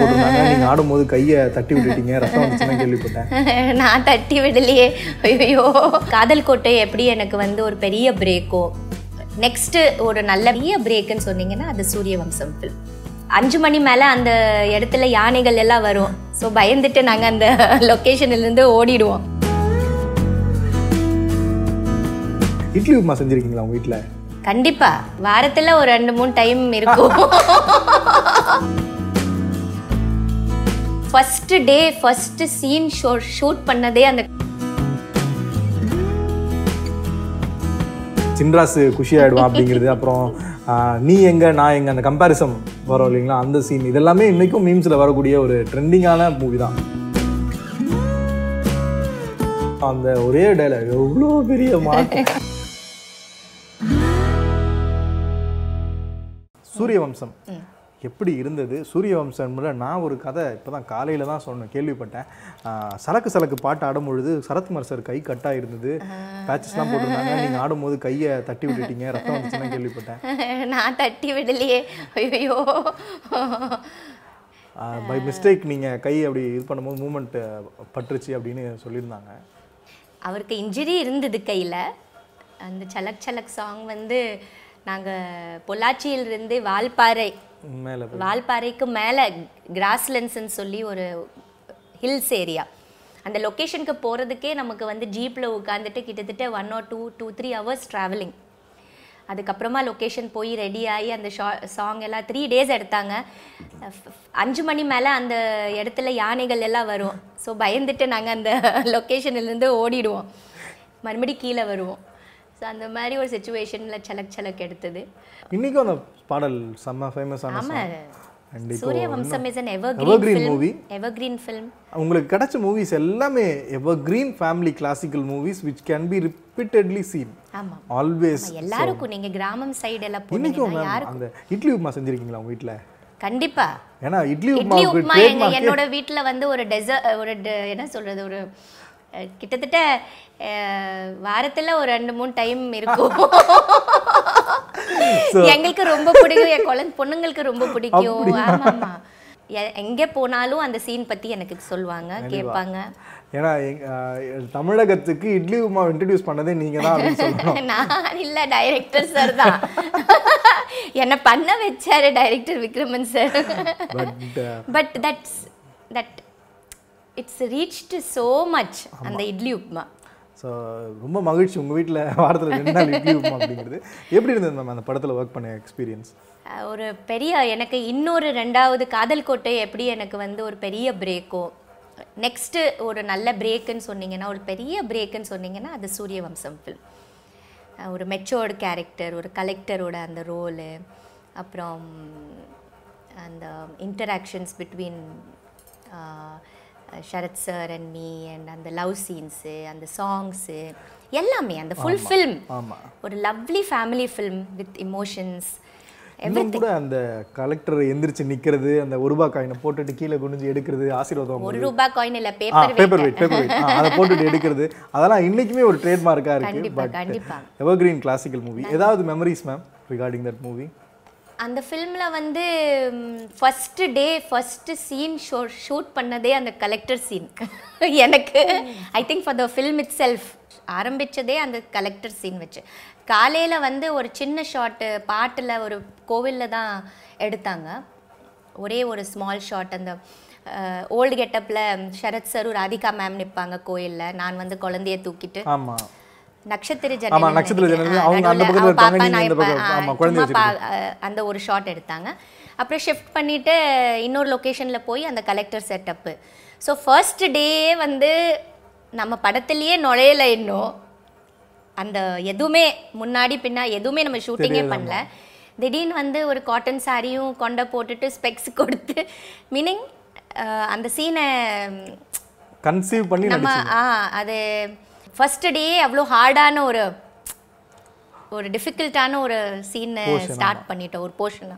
போட்டிருந்தாங்க தட்டி விட்டுட்டீங்க ரத்தம் வந்துச்சுன்னு கேள்விப்பட்டேன் நான் தட்டி விடலையே ஐயோ காதல் கோட்டை எப்படி எனக்கு வந்து ஒரு பெரிய பிரேக்கோ நெக்ஸ்ட்டு ஒரு நல்ல பெரிய பிரேக்குன்னு சொன்னீங்கன்னா அது சூரிய வம்சம் அஞ்சு மணி மேலே அந்த இடத்துல யானைகள் எல்லாம் வரும் ஸோ பயந்துட்டு நாங்கள் அந்த லொக்கேஷன்லேருந்து ஓடிடுவோம் இட்லி உப்புமா கண்டிப்பாக வாரத்தில் ஒரு ரெண்டு மூணு டைம் இருக்கும் first day first scene show shoot பண்ணதே அந்த சின்ராசு குஷி ஆகிடுவான் அப்படிங்கிறது அப்புறம் நீ எங்கே நான் எங்கே அந்த கம்பாரிசம் வரும் இல்லைங்களா அந்த சீன் இதெல்லாமே இன்றைக்கும் மீம்ஸில் வரக்கூடிய ஒரு ட்ரெண்டிங்கான மூவி தான் அந்த ஒரே டைலாக் எவ்வளோ பெரிய மாற்றம் சூரியவம்சம் எப்படி இருந்தது சூரிய வம்சம்ல நான் ஒரு கதை இப்போ தான் காலையில் தான் சொன்னேன் கேள்விப்பட்டேன் சலக்கு சலக்கு பாட்டு ஆடும் பொழுது சரத்குமார் சார் கை கட்டாக இருந்தது பேச்சஸ்லாம் போட்டிருந்தாங்க நீங்கள் ஆடும்போது கையை தட்டி விட்டுட்டீங்க ரத்தம் வந்துச்சுன்னா கேள்விப்பட்டேன் நான் தட்டி விடலையே ஐயோ பை மிஸ்டேக் நீங்கள் கை அப்படி இது பண்ணும்போது மூமெண்ட் பட்டுருச்சு அப்படின்னு சொல்லியிருந்தாங்க அவருக்கு இன்ஜுரி இருந்தது கையில் அந்த சலக் சலக் சாங் வந்து நாங்கள் பொள்ளாச்சியிலிருந்து வால்பாறை வால்பாறைக்கு மேலே கிராஸ்லென்ஸ்ன்னு சொல்லி ஒரு ஹில்ஸ் ஏரியா அந்த லொக்கேஷனுக்கு போகிறதுக்கே நமக்கு வந்து ஜீப்பில் உட்காந்துட்டு கிட்டத்தட்ட one or two two three hours travelling அதுக்கப்புறமா லொக்கேஷன் போய் ரெடி ஆகி அந்த ஷா சாங் எல்லாம் த்ரீ டேஸ் எடுத்தாங்க அஞ்சு மணி மேலே அந்த இடத்துல யானைகள் எல்லாம் வரும் ஸோ பயந்துட்டு நாங்கள் அந்த லொக்கேஷன்லேருந்து ஓடிடுவோம் மறுபடி கீழே வருவோம் ஸோ அந்த மாதிரி ஒரு சுச்சுவேஷனில் சலக் சலக் எடுத்தது இன்றைக்கும் அந்த பாடல் செம்ம ஃபேமஸ் ஆமாம் Suryavamsam is an evergreen movie evergreen film உங்களுக்கு கிடைச்ச மூவிஸ் எல்லாமே evergreen family classical movies which can be repeatedly seen ஆமா ஆல்வேஸ் எல்லாருக்கும் நீங்க கிராமம் சைடு எல்லாம் போனீங்க அந்த இட்லி உப்புமா செஞ்சிருக்கீங்களா உங்க வீட்ல கண்டிப்பா ஏன்னா இட்லி உப்புமா என்னோட வீட்ல வந்து ஒரு டெசர்ட் ஒரு என்ன சொல்றது ஒரு கிட்டத்தட்ட வாரத்தில் ஒரு ரெண்டு மூணு டைம் இருக்கும் எங்களுக்கு ரொம்ப பிடிக்கும் என் குழந்தை பொண்ணுங்களுக்கு ரொம்ப பிடிக்கும் ஆமாம் எங்கே போனாலும் அந்த சீன் பற்றி எனக்கு சொல்லுவாங்க கேட்பாங்க ஏன்னா தமிழகத்துக்கு இட்லி உமா இன்ட்ரடியூஸ் பண்ணதே நீங்கள் தான் நான் இல்லை டைரக்டர் சார் தான் என்னை பண்ண வச்சாரு director Vikraman sir but that's that it's reached so much அந்த இட்லி உப்புமா ஸோ ரொம்ப மகிழ்ச்சி உங்கள் வீட்டில் வாரத்தில் இட்லி உப்மா அப்படிங்கிறது எப்படி இருந்தது மேம் அந்த படத்தில் ஒர்க் பண்ண எக்ஸ்பீரியன்ஸ் ஒரு பெரிய எனக்கு இன்னொரு ரெண்டாவது காதல் கோட்டை எப்படி எனக்கு வந்து ஒரு பெரிய பிரேக்கோ நெக்ஸ்ட்டு ஒரு நல்ல பிரேக்குன்னு சொன்னீங்கன்னா ஒரு பெரிய பிரேக்குன்னு சொன்னீங்கன்னா அது சூரிய வம்சம் ஃபில் ஒரு மெச்சோர்டு கேரக்டர் ஒரு கலெக்டரோட அந்த ரோலு அப்புறம் அந்த interactions between Sarath sir and me and அந்த லவ் சீன்ஸு அந்த சாங்ஸு எல்லாமே அந்த ஃபுல் ஃபில்ம் ஒரு lovely family film with emotions இன்னும் கூட அந்த கலெக்டர் எந்திரிச்சு நிக்கிறது அந்த ஒரு ரூபாய் காயினை போட்டுட்டு கீழே குனிஞ்சு எடுக்கிறது ஆசீர்வாதம் ஒரு ரூபாய் காயின் இல்ல பேப்பர் வெயிட் பேப்பர் வெயிட் அதை போட்டுட்டு எடுக்கிறது அதெல்லாம் இன்னைக்குமே ஒரு ட்ரேட் மார்க்கா இருக்கு பட் கிரீன் கிளாசிக்கல் மூவி ஏதாவது memories ma'am regarding that movie அந்த ஃபில்மில் வந்து first day first scene show shoot பண்ணதே அந்த கலெக்டர் சீன் எனக்கு I think for the film itself ஆரம்பித்ததே அந்த கலெக்டர் சீன் வச்சு காலையில் வந்து ஒரு சின்ன ஷாட்டு பாட்டில் ஒரு கோவிலில் தான் எடுத்தாங்க ஒரே ஒரு ஸ்மால் ஷாட் அந்த ஓல்டு கெட்டப்பில் சரத் சரூர் ராதிகா மேம் நிற்பாங்க கோயிலில் நான் வந்து குழந்தைய தூக்கிட்டு நட்சத்திர ஜனனி நட்சத்திர ஜனனி அவங்க அந்த பக்கத்துல இருக்காங்க நீங்க இந்த பக்கம் ஆமா குழந்தை வச்சிருக்கீங்க அந்த ஒரு ஷாட் எடுத்தாங்க அப்புறம் ஷிஃப்ட் பண்ணிட்டு இன்னொரு லொகேஷன்ல போய் அந்த collector setup so first day வந்து நம்ம படத்துலயே நுழையல இன்னும் அந்த எதுவுமே முன்னாடி பின்னா எதுவுமே நம்ம ஷூட்டிங்கே பண்ணல திடீர்னு வந்து ஒரு காட்டன் சாரியும் கொண்ட போட்டுட்டு ஸ்பெக்ஸ் கொடுத்து மீனிங் அந்த சீனை கன்சீவ் பண்ணி நம்ம ஆ அது ஃபஸ்ட்டு டே அவ்வளோ ஹார்டான ஒரு ஒரு டிஃபிகல்ட்டான ஒரு சீனை ஸ்டார்ட் பண்ணிட்டோம் ஒரு போர்ஷனை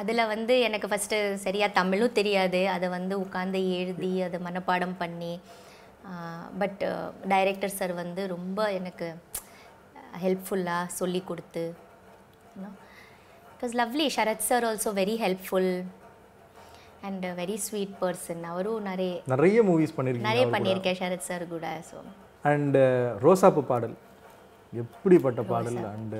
அதில் வந்து எனக்கு ஃபஸ்ட்டு சரியாக தமிழும் தெரியாது அதை வந்து உட்காந்து எழுதி அதை மனப்பாடம் பண்ணி பட் டைரக்டர் சார் வந்து ரொம்ப எனக்கு ஹெல்ப்ஃபுல்லாக சொல்லி கொடுத்து because lovely Sarath sir also very helpful and very sweet person அவரும் நிறைய நிறைய மூவிஸ் பண்ணியிருக்கேன் நிறைய பண்ணியிருக்கேன் ஷரத் சார் கூட ஸோ அண்டு uh, ரோசாப்பு பாடல் எப்படிப்பட்ட பாடல் அண்டு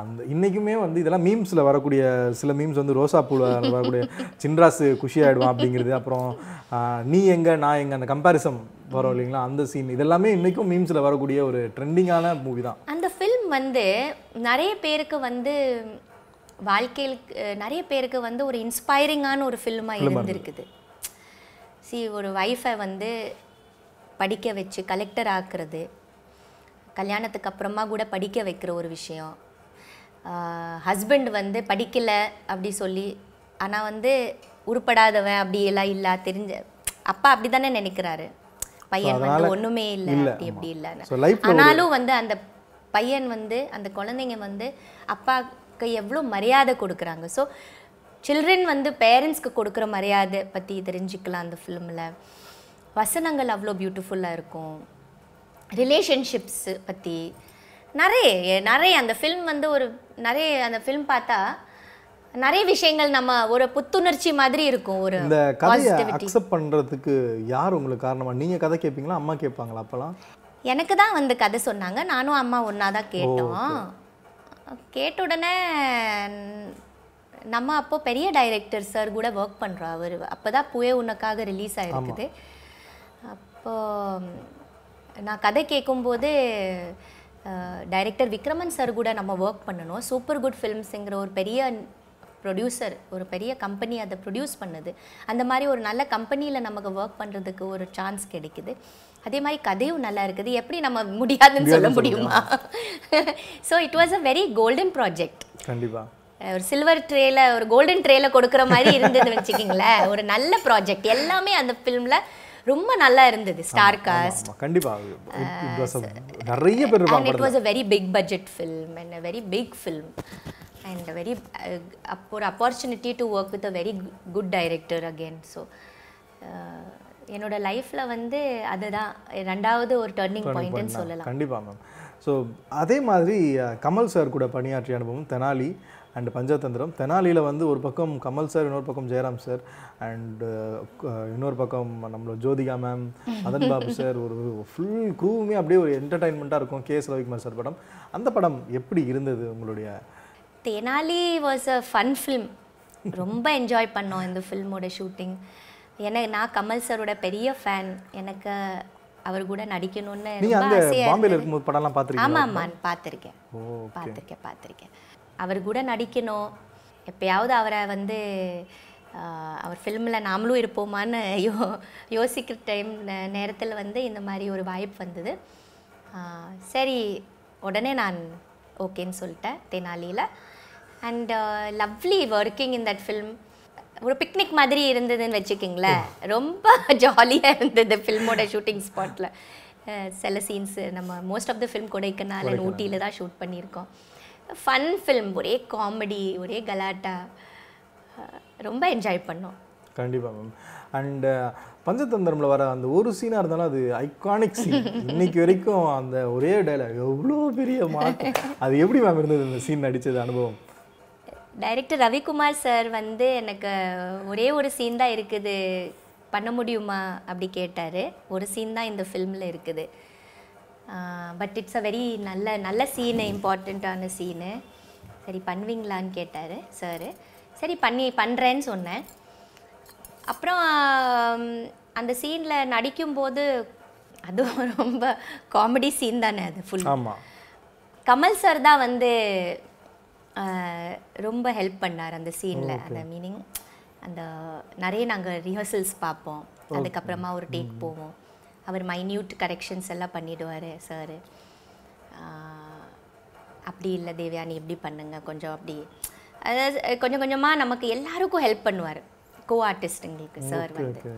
அந்த இன்றைக்குமே வந்து இதெல்லாம் மீம்ஸில் வரக்கூடிய சில மீம்ஸ் வந்து ரோசா பூ வரக்கூடிய சின்ராசு குஷி ஆகிடுவான் அப்படிங்கிறது அப்புறம் நீ எங்கே நான் எங்கே அந்த கம்பேரிசம் வரும் இல்லைங்களா அந்த சீன் இதெல்லாமே இன்றைக்கும் மீம்ஸில் வரக்கூடிய ஒரு ட்ரெண்டிங்கான மூவி தான் அந்த ஃபில்ம் வந்து நிறைய பேருக்கு வந்து வாழ்க்கையில் நிறைய பேருக்கு வந்து ஒரு இன்ஸ்பைரிங்கான ஒரு ஃபில்மாக இருந்திருக்குது சி ஒரு ஒய்ஃபை வந்து படிக்க வச்சு கலெக்டர் ஆக்குறது கல்யாணத்துக்கு அப்புறமா கூட படிக்க வைக்கிற ஒரு விஷயம் ஹஸ்பண்ட் வந்து படிக்கலை அப்படி சொல்லி ஆனால் வந்து உருப்படாதவன் அப்படி எல்லாம் இல்லை தெரிஞ்ச அப்பா அப்படி தானே நினைக்கிறாரு பையன் வந்து ஒன்றுமே இல்லை அப்படி அப்படி இல்லை ஆனாலும் வந்து அந்த பையன் வந்து அந்த குழந்தைங்க வந்து அப்பாவுக்கு எவ்வளோ மரியாதை கொடுக்குறாங்க ஸோ சில்ட்ரன் வந்து பேரண்ட்ஸ்க்கு கொடுக்குற மரியாதை பற்றி தெரிஞ்சுக்கலாம் அந்த ஃபிலிமில் வசனங்கள் அவ்வளோ பியூட்டிஃபுல்லாக இருக்கும் ரிலேஷன்ஷிப்ஸு பற்றி நிறைய நிறைய அந்த ஃபில்ம் வந்து ஒரு நிறைய அந்த ஃபில்ம் பார்த்தா நிறைய விஷயங்கள் நம்ம ஒரு புத்துணர்ச்சி மாதிரி இருக்கும் ஒரு இந்த கதையை அக்செப்ட் பண்ணுறதுக்கு யார் உங்களுக்கு காரணமாக நீங்கள் கதை கேட்பீங்களா அம்மா கேட்பாங்களா அப்போலாம் எனக்கு தான் வந்து கதை சொன்னாங்க நானும் அம்மா ஒன்றா தான் கேட்டோம் கேட்ட உடனே நம்ம அப்போது பெரிய டைரக்டர் சார் கூட ஒர்க் பண்ணுறோம் அவர் அப்போ தான் புயே உனக்காக ரிலீஸ் ஆகிருக்குது இப்போது நான் கதை கேட்கும்போது டைரக்டர் விக்ரமன் சார் கூட நம்ம ஒர்க் பண்ணணும் சூப்பர் குட் ஃபிலிம்ஸுங்கிற ஒரு பெரிய ப்ரொடியூசர் ஒரு பெரிய கம்பெனி அதை ப்ரொடியூஸ் பண்ணுது அந்த மாதிரி ஒரு நல்ல கம்பெனியில் நமக்கு ஒர்க் பண்ணுறதுக்கு ஒரு சான்ஸ் கிடைக்குது அதே மாதிரி கதையும் நல்லா இருக்குது எப்படி நம்ம முடியாதுன்னு சொல்ல முடியுமா so it was a very golden project கண்டிப்பாக ஒரு சில்வர் ட்ரேல ஒரு கோல்டன் ட்ரேல கொடுக்குற மாதிரி இருந்ததுன்னு வச்சுக்கிங்களேன் ஒரு நல்ல ப்ராஜெக்ட் எல்லாமே அந்த ஃபிலிமில் ரொம்ப நல்லா இருந்தது ஸ்டார் காஸ்ட் கண்டிப்பா நிறைய பேர் and it was a very big budget film and a very big film and a very uh, ஒரு opportunity to work with a very good director again so uh, என்னோட லைஃப்ல வந்து அதுதான் ரெண்டாவது ஒரு டர்னிங் பாயிண்ட்னு சொல்லலாம் கண்டிப்பா மேம் ஸோ அதே மாதிரி கமல் சார் கூட பணியாற்றிய அனுபவம் தெனாலி அண்ட் பஞ்சதந்திரம் தெனாலியில் வந்து ஒரு பக்கம் கமல் சார் இன்னொரு பக்கம் ஜெயராம் சார் அண்டு இன்னொரு பக்கம் நம்மளோட ஜோதிகா மேம் மதன் பாபு சார் ஒரு ஃபுல் குரூவுமே அப்படியே ஒரு என்டர்டைன்மெண்ட்டாக இருக்கும் கே எஸ் ரவிக்குமார் சார் படம் அந்த படம் எப்படி இருந்தது உங்களுடைய Thenali was a fun film ரொம்ப என்ஜாய் பண்ணோம் இந்த ஃபில்மோட ஷூட்டிங் எனக்கு நான் கமல் சரோட பெரிய ஃபேன் எனக்கு அவர் கூட நடிக்கணும்னு ஆமாம் ஆமாம் பார்த்துருக்கேன் பார்த்துருக்கேன் பார்த்துருக்கேன் அவர் கூட நடிக்கணும் எப்பயாவது அவரை வந்து அவர் ஃபில்மில் நாமளும் இருப்போமான்னு யோ யோசிக்கிற டைம் நேரத்தில் வந்து இந்த மாதிரி ஒரு வாய்ப்பு வந்தது சரி உடனே நான் ஓகேன்னு சொல்லிட்டேன் தெனாலியில் and lovely working in that film ஒரு பிக்னிக் மாதிரி இருந்ததுன்னு வச்சுக்கிங்களேன் ரொம்ப ஜாலியாக இருந்தது ஃபில்மோட ஷூட்டிங் ஸ்பாட்டில் சில சீன்ஸு நம்ம most of the film Kodaikanal ஊட்டியில் தான் ஷூட் பண்ணியிருக்கோம் ஃபன் ஃபில்ம் ஒரே காமெடி ஒரே கலாட்டா ரொம்ப என்ஜாய் பண்ணோம் கண்டிப்பாக மேம் அண்டு பஞ்சதந்திரமில் வர அந்த ஒரு சீனாக இருந்தாலும் அது ஐகானிக் சீன் இன்னைக்கு வரைக்கும் அந்த ஒரே டைலாக் எவ்வளோ பெரிய மாற்றம் அது எப்படி மேம் இருந்தது இந்த சீன் நடித்தது அனுபவம் டைரக்டர் ரவிக்குமார் சார் வந்து எனக்கு ஒரே ஒரு சீன் தான் இருக்குது பண்ண முடியுமா அப்படி கேட்டார் ஒரு சீன் தான் இந்த ஃபில்மில் இருக்குது பட் இட்ஸ் அ வெரி நல்ல நல்ல சீனு இம்பார்ட்டண்ட்டான சீனு சரி பண்ணுவீங்களான்னு கேட்டார் சார் சரி பண்ணி பண்ணுறேன்னு சொன்னேன் அப்புறம் அந்த சீனில் நடிக்கும்போது அதுவும் ரொம்ப காமெடி சீன் தானே அது ஃபுல் கமல் சார் தான் வந்து ரொம்ப ஹெல்ப் பண்ணார் அந்த சீனில் அந்த மீனிங் அந்த நிறைய நாங்கள் ரிஹர்சல்ஸ் பார்ப்போம் அதுக்கப்புறமா ஒரு டேக் போவோம் அவர் மைன்யூட் கரெக்ஷன்ஸ் எல்லாம் பண்ணிவிடுவார் சார் அப்படி இல்லை தேவியா நீ எப்படி பண்ணுங்க கொஞ்சம் அப்படி அதாவது கொஞ்சம் கொஞ்சமாக நமக்கு எல்லாருக்கும் ஹெல்ப் பண்ணுவார் கோ ஆர்டிஸ்ட்டுங்களுக்கு சார் வந்து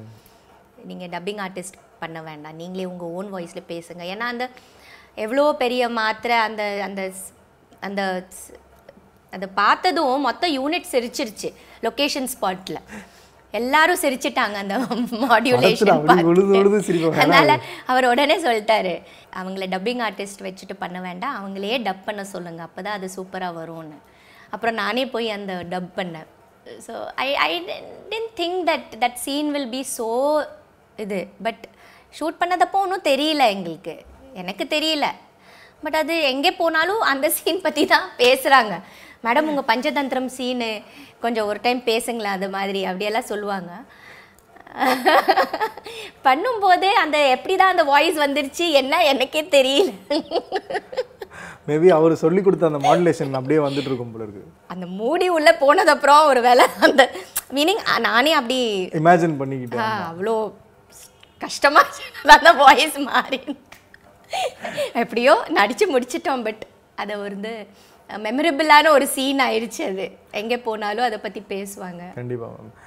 நீங்கள் டப்பிங் ஆர்டிஸ்ட் பண்ண வேண்டாம் நீங்களே உங்கள் ஓன் வாய்ஸில் பேசுங்க ஏன்னா அந்த எவ்வளோ பெரிய மாத்திரை அந்த அந்த அந்த அதை பார்த்ததும் மொத்த யூனிட் சிரிச்சிருச்சு லொக்கேஷன் ஸ்பாட்டில் எல்லாரும் சிரிச்சிட்டாங்க அந்த மாடியுலேஷன் அதனால அவர் உடனே சொல்லிட்டாரு அவங்கள டப்பிங் ஆர்டிஸ்ட் வச்சுட்டு பண்ண வேண்டாம் அவங்களையே டப் பண்ண சொல்லுங்க அப்போதான் அது சூப்பராக வரும்னு அப்புறம் நானே போய் அந்த டப் பண்ணேன் so I I tend think that that scene will be so இது பட் ஷூட் பண்ணதப்போ ஒன்றும் தெரியல எங்களுக்கு எனக்கு தெரியல பட் அது எங்கே போனாலும் அந்த சீன் பற்றி தான் பேசுகிறாங்க மேடம் உங்கள் பஞ்சதந்திரம் சீனு கொஞ்சம் ஒரு டைம் பேசுங்களேன் அது மாதிரி அப்படியெல்லாம் சொல்லுவாங்க பண்ணும்போது அந்த எப்படி தான் அந்த வாய்ஸ் வந்துருச்சு என்ன எனக்கே தெரியல மேபி அவர் சொல்லி கொடுத்த அந்த மாடுலேஷன் அப்படியே வந்துட்டு இருக்கும் போல இருக்கு அந்த மூடி உள்ள போனது அப்புறம் ஒரு வேலை அந்த மீனிங் நானே அப்படி இமேஜின் பண்ணிக்கிட்டேன் அவ்வளோ கஷ்டமா அந்த வாய்ஸ் மாறி எப்படியோ நடிச்சு முடிச்சிட்டோம் பட் அதை வந்து மெமரபிளான ஒரு சீன் ஆயிடுச்சு அது எங்கே போனாலும் அதை பற்றி பேசுவாங்க கண்டிப்பாக மேம்